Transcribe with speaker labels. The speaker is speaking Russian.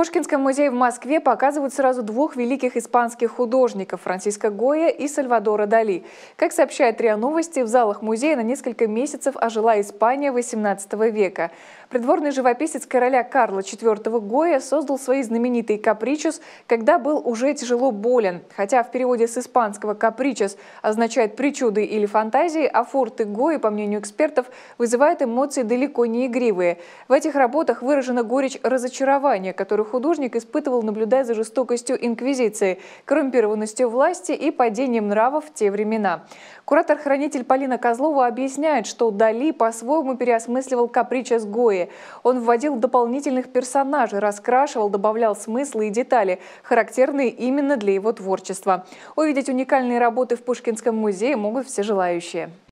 Speaker 1: Пушкинском музее в Москве показывают сразу двух великих испанских художников – Франциско Гоя и Сальвадора Дали. Как сообщает РИА Новости, в залах музея на несколько месяцев ожила Испания XVIII века. Придворный живописец короля Карла IV Гоя создал свои знаменитые «капричус», когда был уже тяжело болен. Хотя в переводе с испанского «капричус» означает «причуды» или «фантазии», а форты Гои, по мнению экспертов, вызывают эмоции далеко не игривые. В этих работах выражена горечь разочарования, которых художник испытывал, наблюдая за жестокостью инквизиции, коррумпированностью власти и падением нравов в те времена. Куратор-хранитель Полина Козлова объясняет, что Дали по-своему переосмысливал каприча с Гои. Он вводил дополнительных персонажей, раскрашивал, добавлял смыслы и детали, характерные именно для его творчества. Увидеть уникальные работы в Пушкинском музее могут все желающие.